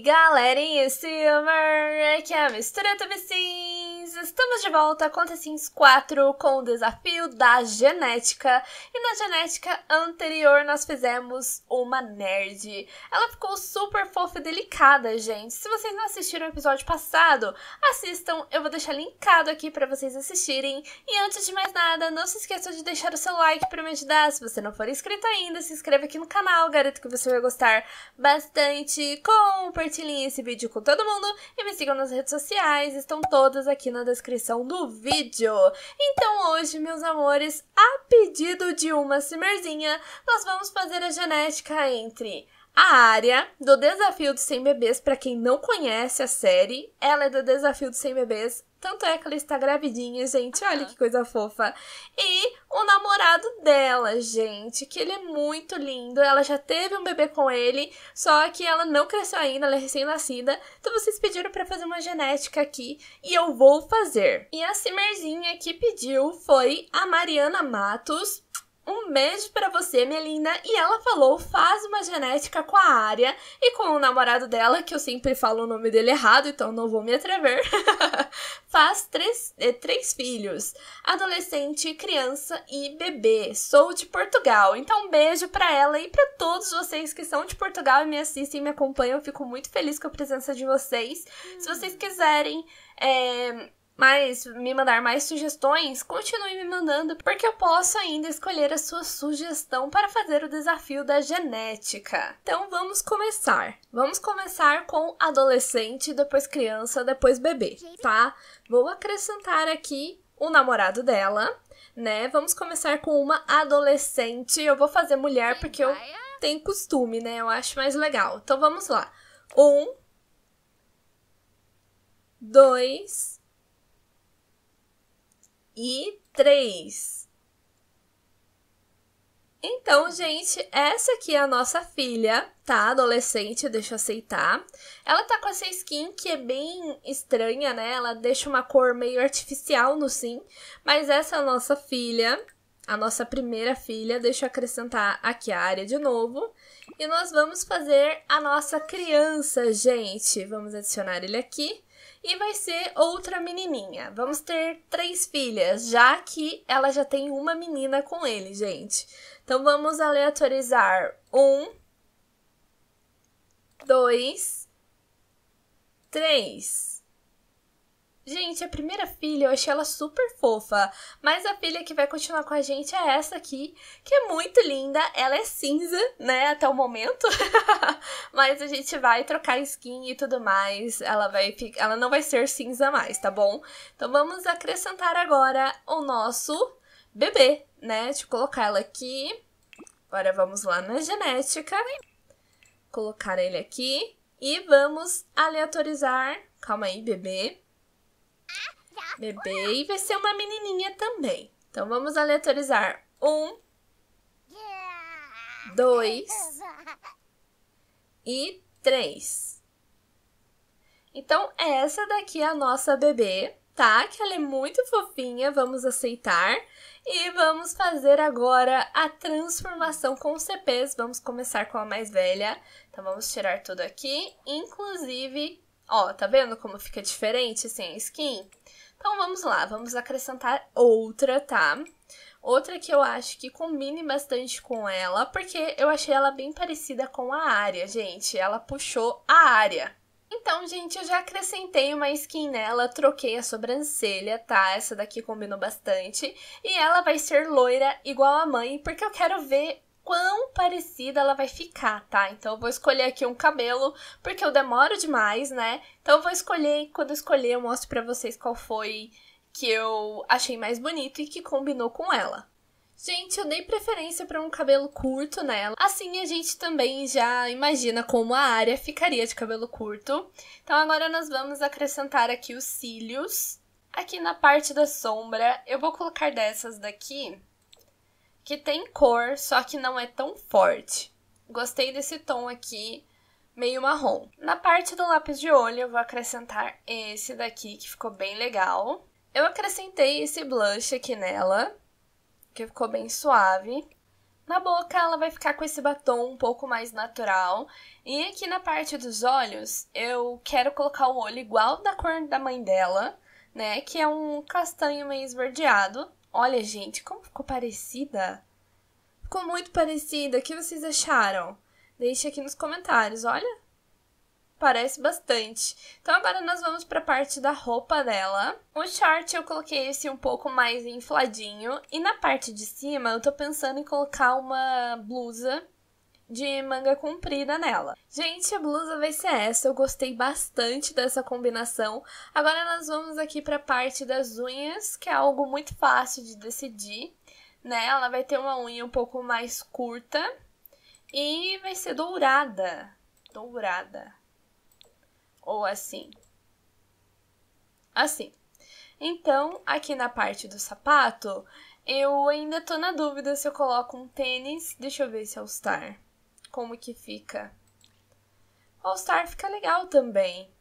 aí, galerinha streamer! Aqui é a Mistura TV Sims! Estamos de volta com The Sims 4 com o desafio da genética. E na genética anterior nós fizemos uma nerd. Ela ficou super fofa e delicada, gente. Se vocês não assistiram o episódio passado, assistam. Eu vou deixar linkado aqui para vocês assistirem. E antes de mais nada, não se esqueça de deixar o seu like para me ajudar. Se você não for inscrito ainda, se inscreva aqui no canal. Garanto que você vai gostar bastante. Compartilhe compartilhem esse vídeo com todo mundo e me sigam nas redes sociais, estão todas aqui na descrição do vídeo. Então hoje, meus amores, a pedido de uma simmerzinha, nós vamos fazer a genética entre a área do Desafio dos 100 Bebês, para quem não conhece a série, ela é do Desafio dos 100 Bebês, tanto é que ela está gravidinha, gente. Olha que coisa fofa. E o namorado dela, gente, que ele é muito lindo. Ela já teve um bebê com ele, só que ela não cresceu ainda, ela é recém-nascida. Então vocês pediram para fazer uma genética aqui e eu vou fazer. E a Simmerzinha que pediu foi a Mariana Matos. Um beijo para você, minha linda. E ela falou: faz uma genética com a área e com o namorado dela, que eu sempre falo o nome dele errado, então não vou me atrever. faz três, é, três filhos: adolescente, criança e bebê. Sou de Portugal. Então, um beijo para ela e para todos vocês que são de Portugal e me assistem e me acompanham. Eu fico muito feliz com a presença de vocês. Hum. Se vocês quiserem. É, mas me mandar mais sugestões, continue me mandando, porque eu posso ainda escolher a sua sugestão para fazer o desafio da genética. Então vamos começar. Vamos começar com adolescente, depois criança, depois bebê, tá? Vou acrescentar aqui o namorado dela, né? Vamos começar com uma adolescente. Eu vou fazer mulher porque eu ah. tenho costume, né? Eu acho mais legal. Então vamos lá. Um, dois, e 3. Então, gente, essa aqui é a nossa filha, tá? Adolescente, deixa eu aceitar. Ela tá com essa skin que é bem estranha, né? Ela deixa uma cor meio artificial no sim. Mas essa é a nossa filha, a nossa primeira filha. Deixa eu acrescentar aqui a área de novo. E nós vamos fazer a nossa criança, gente. Vamos adicionar ele aqui e vai ser outra menininha. Vamos ter três filhas, já que ela já tem uma menina com ele, gente. Então vamos aleatorizar um, dois, três. Gente, a primeira filha eu achei ela super fofa, mas a filha que vai continuar com a gente é essa aqui, que é muito linda. Ela é cinza, né, até o momento. mas a gente vai trocar skin e tudo mais. Ela vai ficar, ela não vai ser cinza mais, tá bom? Então vamos acrescentar agora o nosso bebê, né? Deixa eu colocar ela aqui. Agora vamos lá na genética. Colocar ele aqui e vamos aleatorizar. Calma aí, bebê bebê e vai ser uma menininha também. Então vamos aleatorizar. Um, dois e três. Então essa daqui é a nossa bebê, tá? Que ela é muito fofinha, vamos aceitar. E vamos fazer agora a transformação com os CPs. Vamos começar com a mais velha. Então vamos tirar tudo aqui, inclusive Ó, tá vendo como fica diferente sem assim, a skin? Então vamos lá, vamos acrescentar outra, tá? Outra que eu acho que combine bastante com ela, porque eu achei ela bem parecida com a área, gente. Ela puxou a área. Então, gente, eu já acrescentei uma skin nela, troquei a sobrancelha, tá? Essa daqui combinou bastante. E ela vai ser loira igual a mãe, porque eu quero ver quão parecida ela vai ficar, tá? Então eu vou escolher aqui um cabelo, porque eu demoro demais, né? Então eu vou escolher, e quando eu escolher eu mostro pra vocês qual foi que eu achei mais bonito e que combinou com ela. Gente, eu dei preferência para um cabelo curto nela. Assim a gente também já imagina como a área ficaria de cabelo curto. Então agora nós vamos acrescentar aqui os cílios. Aqui na parte da sombra, eu vou colocar dessas daqui que tem cor, só que não é tão forte. Gostei desse tom aqui, meio marrom. Na parte do lápis de olho, eu vou acrescentar esse daqui, que ficou bem legal. Eu acrescentei esse blush aqui nela, que ficou bem suave. Na boca, ela vai ficar com esse batom um pouco mais natural. E aqui na parte dos olhos, eu quero colocar o olho igual da cor da mãe dela, né? Que é um castanho meio esverdeado. Olha, gente, como ficou parecida? Ficou muito parecida. O que vocês acharam? Deixe aqui nos comentários, olha. Parece bastante. Então agora nós vamos para a parte da roupa dela. O short eu coloquei esse um pouco mais infladinho. E na parte de cima eu tô pensando em colocar uma blusa de manga comprida nela. Gente, a blusa vai ser essa. Eu gostei bastante dessa combinação. Agora nós vamos aqui para a parte das unhas, que é algo muito fácil de decidir, né? Ela vai ter uma unha um pouco mais curta e vai ser dourada. Dourada. Ou assim. Assim. Então, aqui na parte do sapato, eu ainda tô na dúvida se eu coloco um tênis. Deixa eu ver se é o Star como que fica. All Star fica legal também,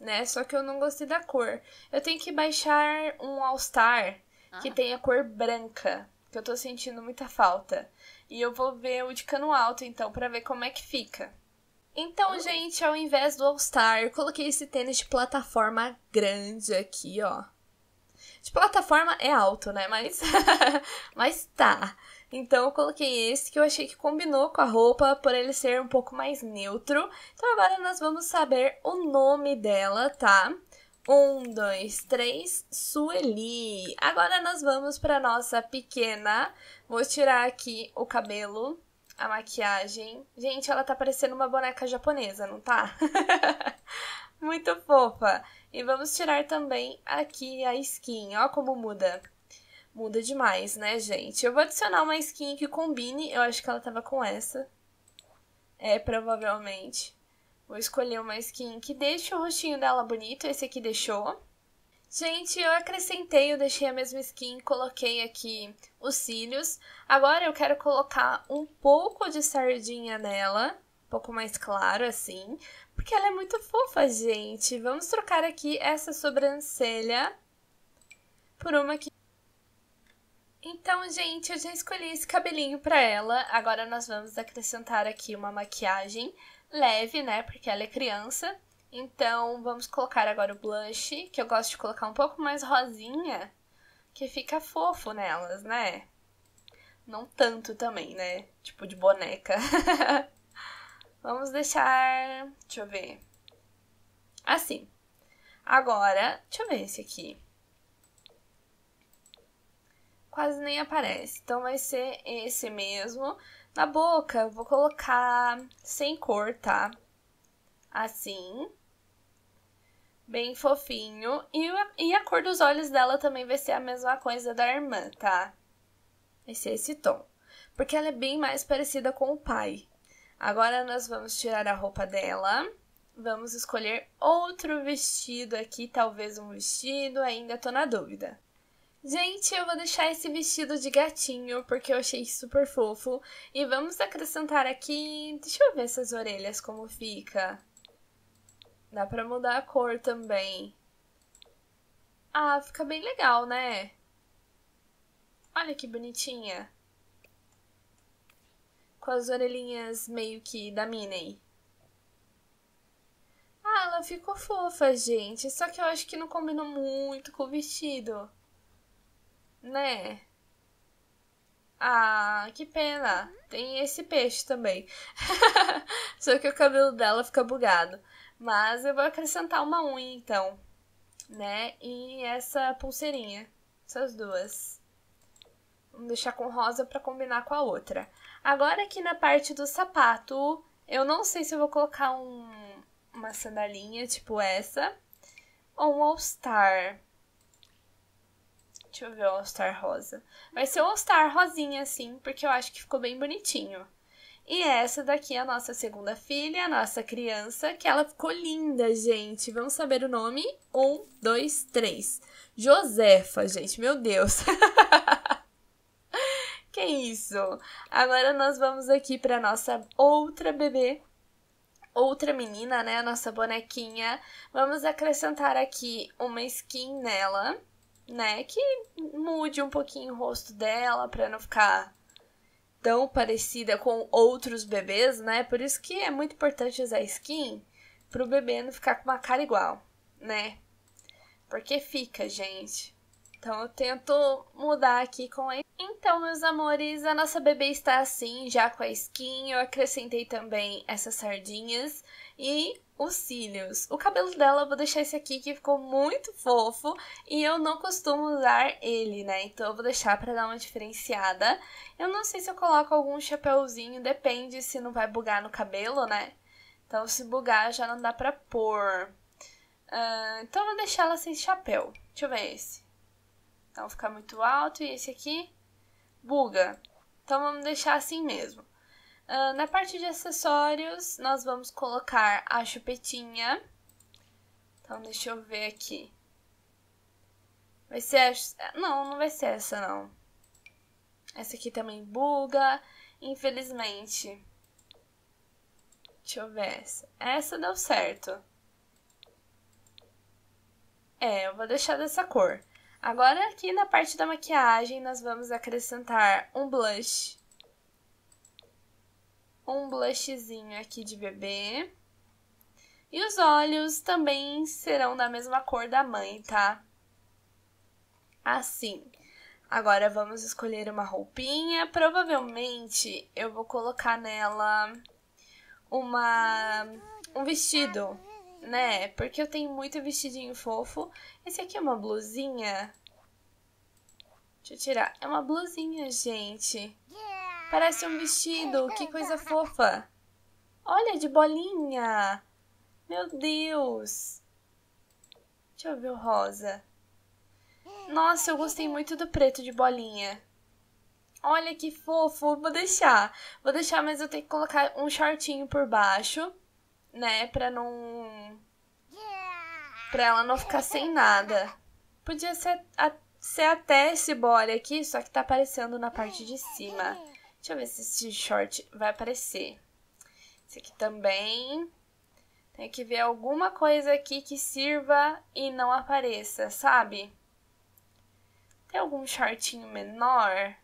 né? Só que eu não gostei da cor. Eu tenho que baixar um All Star ah. que tenha cor branca, que eu tô sentindo muita falta. E eu vou ver o de cano alto então para ver como é que fica. Então, uhum. gente, ao invés do All Star, coloquei esse tênis de plataforma grande aqui, ó. De plataforma é alto, né? Mas mas tá. Então eu coloquei esse que eu achei que combinou com a roupa por ele ser um pouco mais neutro. Então agora nós vamos saber o nome dela, tá? Um, dois, três, Sueli. Agora nós vamos para nossa pequena. Vou tirar aqui o cabelo, a maquiagem. Gente, ela tá parecendo uma boneca japonesa, não tá? Muito fofa. E vamos tirar também aqui a skin, ó como muda. Muda demais, né, gente? Eu vou adicionar uma skin que combine. Eu acho que ela tava com essa. É, provavelmente. Vou escolher uma skin que deixe o rostinho dela bonito. Esse aqui deixou. Gente, eu acrescentei, eu deixei a mesma skin, coloquei aqui os cílios. Agora eu quero colocar um pouco de sardinha nela, um pouco mais claro assim, porque ela é muito fofa, gente. Vamos trocar aqui essa sobrancelha por uma que então, gente, eu já escolhi esse cabelinho pra ela. Agora nós vamos acrescentar aqui uma maquiagem leve, né? Porque ela é criança. Então, vamos colocar agora o blush, que eu gosto de colocar um pouco mais rosinha, que fica fofo nelas, né? Não tanto também, né? Tipo de boneca. vamos deixar. Deixa eu ver. Assim. Agora, deixa eu ver esse aqui quase nem aparece. Então vai ser esse mesmo. Na boca, eu vou colocar sem cor, tá? Assim. Bem fofinho. E a, e a cor dos olhos dela também vai ser a mesma coisa da irmã, tá? Vai ser esse tom. Porque ela é bem mais parecida com o pai. Agora nós vamos tirar a roupa dela. Vamos escolher outro vestido aqui, talvez um vestido, ainda tô na dúvida. Gente, eu vou deixar esse vestido de gatinho, porque eu achei super fofo. E vamos acrescentar aqui... Deixa eu ver essas orelhas como fica. Dá pra mudar a cor também. Ah, fica bem legal, né? Olha que bonitinha. Com as orelhinhas meio que da Minnie. Ah, ela ficou fofa, gente. Só que eu acho que não combinou muito com o vestido. Né? Ah, que pena. Tem esse peixe também. Só que o cabelo dela fica bugado. Mas eu vou acrescentar uma unha então, né? E essa pulseirinha, essas duas. Vamos deixar com rosa para combinar com a outra. Agora aqui na parte do sapato, eu não sei se eu vou colocar um, uma sandalinha tipo essa ou um All Star. Deixa eu ver o All-Star rosa. Vai ser o All-Star rosinha, assim, porque eu acho que ficou bem bonitinho. E essa daqui é a nossa segunda filha, a nossa criança, que ela ficou linda, gente. Vamos saber o nome? Um, dois, três. Josefa, gente, meu Deus. que isso? Agora nós vamos aqui para nossa outra bebê, outra menina, né? A nossa bonequinha. Vamos acrescentar aqui uma skin nela né? Que mude um pouquinho o rosto dela para não ficar tão parecida com outros bebês, né? Por isso que é muito importante usar skin pro bebê não ficar com uma cara igual, né? Porque fica, gente. Então eu tento mudar aqui com ele. Então, meus amores, a nossa bebê está assim, já com a skin. Eu acrescentei também essas sardinhas e os cílios. O cabelo dela eu vou deixar esse aqui que ficou muito fofo e eu não costumo usar ele, né? Então eu vou deixar para dar uma diferenciada. Eu não sei se eu coloco algum chapéuzinho, depende se não vai bugar no cabelo, né? Então se bugar já não dá pra pôr. Uh, então eu vou deixar ela sem chapéu. Deixa eu ver esse. Não ficar muito alto. E esse aqui buga. Então vamos deixar assim mesmo. Uh, na parte de acessórios, nós vamos colocar a chupetinha. Então deixa eu ver aqui. Vai ser essa? Não, não vai ser essa não. Essa aqui também buga, infelizmente. Deixa eu ver essa. Essa deu certo. É, eu vou deixar dessa cor. Agora aqui na parte da maquiagem, nós vamos acrescentar um blush. Um blushzinho aqui de bebê. E os olhos também serão da mesma cor da mãe, tá? Assim. Agora vamos escolher uma roupinha. Provavelmente eu vou colocar nela uma um vestido né? Porque eu tenho muito vestidinho fofo. Esse aqui é uma blusinha. Deixa eu tirar. É uma blusinha, gente. Parece um vestido. Que coisa fofa. Olha, de bolinha. Meu Deus. Deixa eu ver o rosa. Nossa, eu gostei muito do preto de bolinha. Olha que fofo. Vou deixar. Vou deixar, mas eu tenho que colocar um shortinho por baixo né, pra não. pra ela não ficar sem nada. Podia ser, a, ser até esse body aqui, só que tá aparecendo na parte de cima. Deixa eu ver se esse short vai aparecer. Esse aqui também. Tem que ver alguma coisa aqui que sirva e não apareça, sabe? Tem algum shortinho menor?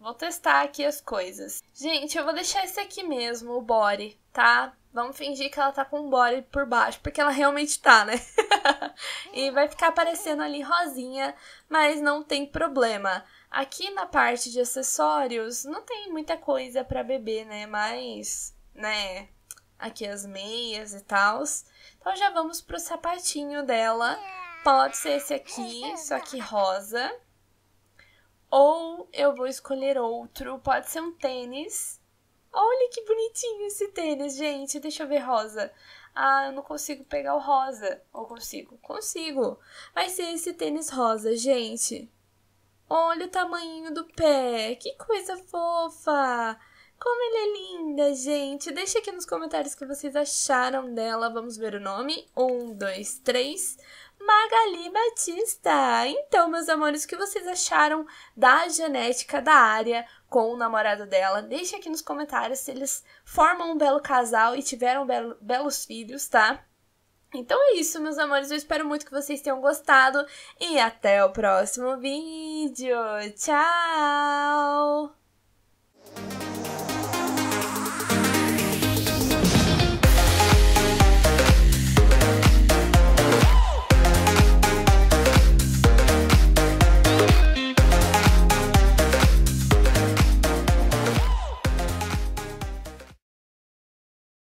Vou testar aqui as coisas. Gente, eu vou deixar esse aqui mesmo, o body, tá? Vamos fingir que ela tá com um body por baixo, porque ela realmente tá, né? e vai ficar aparecendo ali rosinha, mas não tem problema. Aqui na parte de acessórios, não tem muita coisa para beber, né? Mas, né, aqui as meias e tal. Então já vamos pro sapatinho dela. Pode ser esse aqui, só que rosa. Ou eu vou escolher outro, pode ser um tênis Olha que bonitinho esse tênis, gente. Deixa eu ver rosa. Ah, eu não consigo pegar o rosa. Ou consigo? Consigo. Vai ser esse tênis rosa, gente. Olha o tamanho do pé. Que coisa fofa. Como ele é linda, gente! Deixa aqui nos comentários o que vocês acharam dela. Vamos ver o nome. Um, dois, três. Magali Batista. Então, meus amores, o que vocês acharam da genética da área com o namorado dela? Deixa aqui nos comentários se eles formam um belo casal e tiveram belo, belos filhos, tá? Então é isso, meus amores. Eu espero muito que vocês tenham gostado e até o próximo vídeo. Tchau!